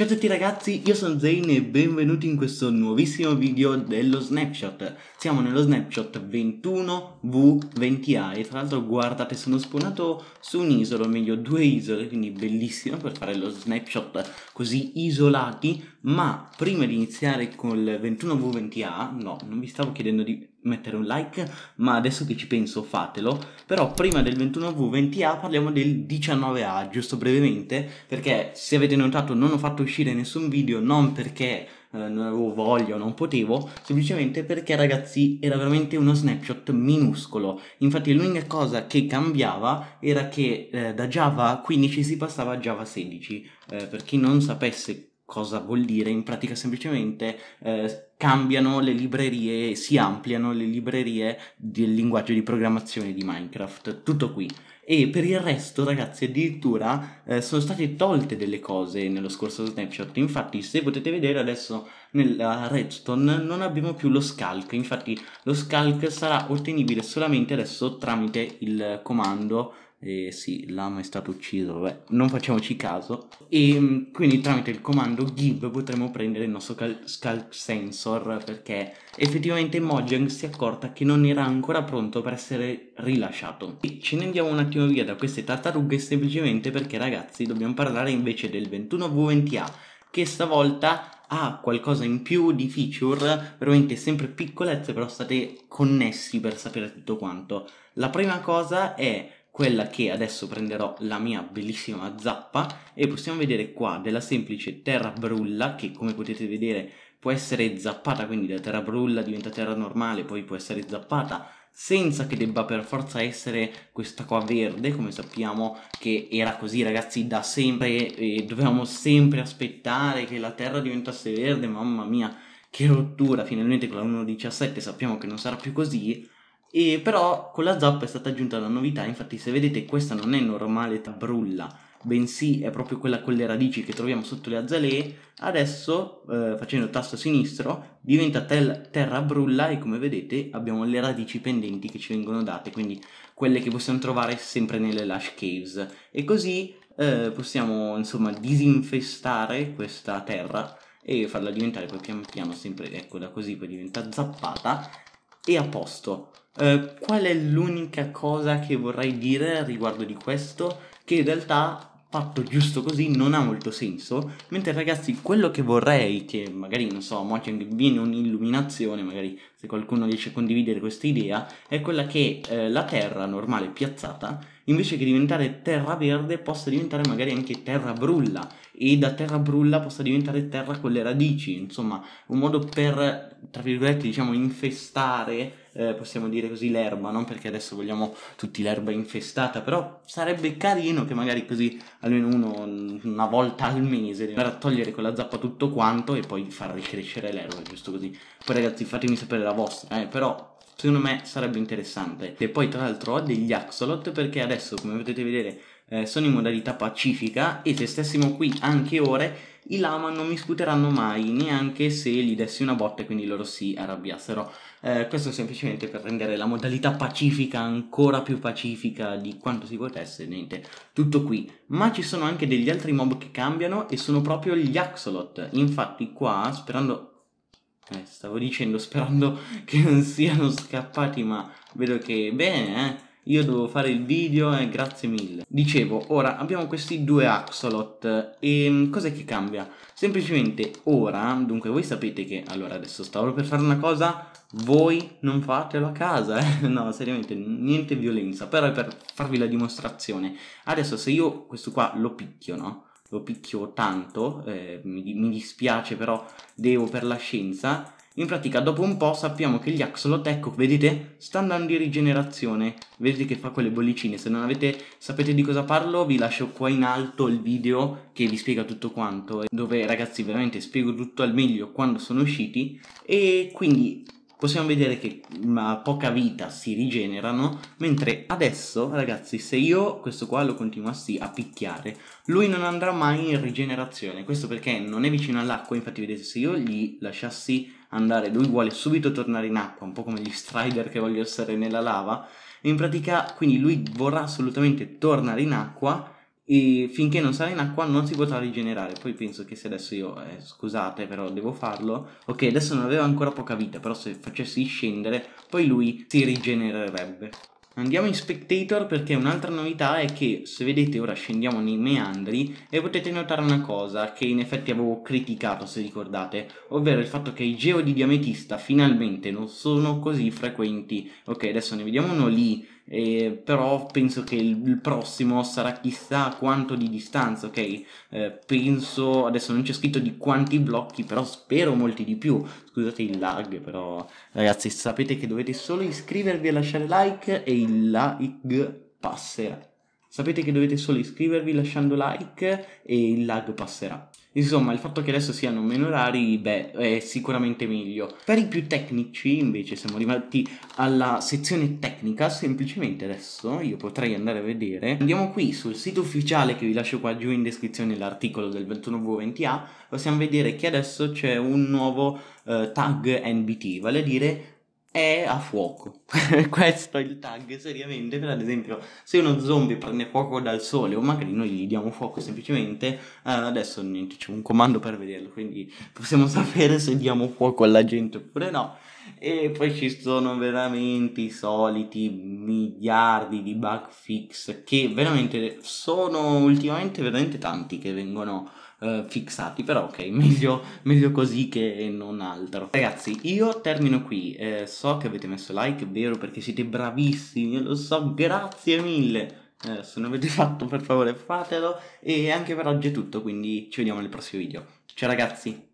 Ciao a tutti ragazzi, io sono Zain e benvenuti in questo nuovissimo video dello snapshot. Siamo nello snapshot 21V20A e tra l'altro guardate sono spawnato su un'isola, o meglio due isole, quindi bellissimo per fare lo snapshot così isolati. Ma prima di iniziare col 21V20A, no, non vi stavo chiedendo di mettere un like, ma adesso che ci penso fatelo. Però prima del 21V20A parliamo del 19A, giusto brevemente, perché se avete notato non ho fatto uscire nessun video, non perché eh, non avevo voglia o non potevo, semplicemente perché ragazzi era veramente uno snapshot minuscolo. Infatti l'unica cosa che cambiava era che eh, da Java 15 si passava a Java 16. Eh, per chi non sapesse cosa vuol dire? In pratica semplicemente eh, cambiano le librerie, si ampliano le librerie del linguaggio di programmazione di Minecraft, tutto qui. E per il resto, ragazzi, addirittura eh, sono state tolte delle cose nello scorso snapshot. Infatti, se potete vedere adesso nella redstone non abbiamo più lo scalc. Infatti, lo scalc sarà ottenibile solamente adesso tramite il comando eh, sì, l'amo è stato ucciso, vabbè, non facciamoci caso. E mm, quindi tramite il comando give potremo prendere il nostro scalp sensor perché effettivamente Mojang si è accorta che non era ancora pronto per essere rilasciato. E ce ne andiamo un attimo via da queste tartarughe semplicemente perché ragazzi dobbiamo parlare invece del 21V20A che stavolta ha qualcosa in più di feature, veramente sempre piccolezze però state connessi per sapere tutto quanto. La prima cosa è quella che adesso prenderò la mia bellissima zappa e possiamo vedere qua della semplice terra brulla che come potete vedere può essere zappata quindi da terra brulla diventa terra normale poi può essere zappata senza che debba per forza essere questa qua verde, come sappiamo che era così ragazzi da sempre e dovevamo sempre aspettare che la terra diventasse verde, mamma mia che rottura, finalmente con la 1.17 sappiamo che non sarà più così, e però con la zappa è stata aggiunta una novità, infatti se vedete questa non è normale tabrulla, bensì è proprio quella con le radici che troviamo sotto le azalee, adesso eh, facendo tasto sinistro diventa tel- terra brulla e come vedete abbiamo le radici pendenti che ci vengono date, quindi quelle che possiamo trovare sempre nelle Lush Caves e così eh, possiamo insomma disinfestare questa terra e farla diventare poi pian piano sempre, ecco da così poi diventa zappata e a posto. Eh, qual è l'unica cosa che vorrei dire riguardo di questo? Che in realtà fatto giusto così non ha molto senso. Mentre ragazzi, quello che vorrei, che magari non so, mo viene un'illuminazione, magari se qualcuno riesce a condividere questa idea, è quella che eh, la terra normale piazzata invece che diventare terra verde possa diventare magari anche terra brulla e da terra brulla possa diventare terra con le radici, insomma un modo per, tra virgolette, diciamo infestare, eh, possiamo dire così, l'erba, non perché adesso vogliamo tutti l'erba infestata, però sarebbe carino che magari così almeno uno una volta al mese a togliere con la zappa tutto quanto e poi far ricrescere l'erba, giusto così. Poi ragazzi fatemi sapere la vostra, eh, però secondo me sarebbe interessante. E poi tra l'altro ho degli axolot perché adesso come potete vedere eh, sono in modalità pacifica e se stessimo qui anche ore i lama non mi sputeranno mai neanche se gli dessi una botta e quindi loro si arrabbiassero. Eh, questo semplicemente per rendere la modalità pacifica ancora più pacifica di quanto si potesse, niente, tutto qui. Ma ci sono anche degli altri mob che cambiano e sono proprio gli Axolot, infatti qua, sperando eh, stavo dicendo sperando che non siano scappati, ma vedo che bene, eh. Io devo fare il video e eh, grazie mille. Dicevo, ora abbiamo questi due Axolot e ehm, cos'è che cambia? Semplicemente ora, dunque voi sapete che, allora adesso stavo per fare una cosa, voi non fatelo a casa, eh? no seriamente, niente violenza, però è per farvi la dimostrazione. Adesso se io questo qua lo picchio, no? lo picchio tanto, eh, mi, dispiace però devo per la scienza. In pratica dopo un po' sappiamo che gli axolot, ecco, vedete, sta andando in rigenerazione, vedete che fa quelle bollicine, se non avete, sapete di cosa parlo vi lascio qua in alto il video che vi spiega tutto quanto, eh, dove ragazzi veramente spiego tutto al meglio quando sono usciti e quindi possiamo vedere che a poca vita si rigenerano, mentre adesso, ragazzi, se io questo qua lo continuassi a picchiare, lui non andrà mai in rigenerazione, questo perché non è vicino all'acqua, infatti vedete, se io gli lasciassi andare, lui vuole subito tornare in acqua, un po' come gli strider che vogliono essere nella lava, in pratica quindi lui vorrà assolutamente tornare in acqua, e finché non sarà in acqua non si potrà rigenerare. Poi penso che se adesso io, eh, scusate, però devo farlo. Ok, adesso non aveva ancora poca vita, però se facessi scendere, poi lui si rigenererebbe. Andiamo in spectator perché un'altra novità è che se vedete ora scendiamo nei meandri e potete notare una cosa che in effetti avevo criticato se ricordate ovvero il fatto che i geodi di ametista finalmente non sono così frequenti ok adesso ne vediamo uno lì eh, però penso che il, il, prossimo sarà chissà quanto di distanza, ok? Eh, penso, adesso non c'è scritto di quanti blocchi, però spero molti di più, scusate il lag, però ragazzi sapete che dovete solo iscrivervi e lasciare like e il lag passerà. Sapete che dovete solo iscrivervi lasciando like e il lag passerà. Insomma, il fatto che adesso siano meno rari, beh, è sicuramente meglio. Per i più tecnici, invece, siamo arrivati alla sezione tecnica, semplicemente adesso io potrei andare a vedere. Andiamo qui sul sito ufficiale che vi lascio qua giù in descrizione l'articolo del 21 v 20 a possiamo vedere che adesso c'è un nuovo eh, tag NBT, vale a dire è a fuoco. Questo è il tag, seriamente. Per ad esempio, se uno zombie prende fuoco dal sole, o magari noi gli diamo fuoco semplicemente, uh, adesso niente, c'è un comando per vederlo, quindi possiamo sapere se diamo fuoco alla gente oppure no. E poi ci sono veramente i soliti miliardi di bug fix che veramente sono ultimamente veramente tanti che vengono eh, fissati, però ok, meglio, meglio, così che non altro. Ragazzi, io termino qui, eh, so che avete messo like, vero, perché siete bravissimi, lo so, grazie mille. Eh, se non avete fatto per favore fatelo e anche per oggi è tutto quindi ci vediamo nel prossimo video ciao ragazzi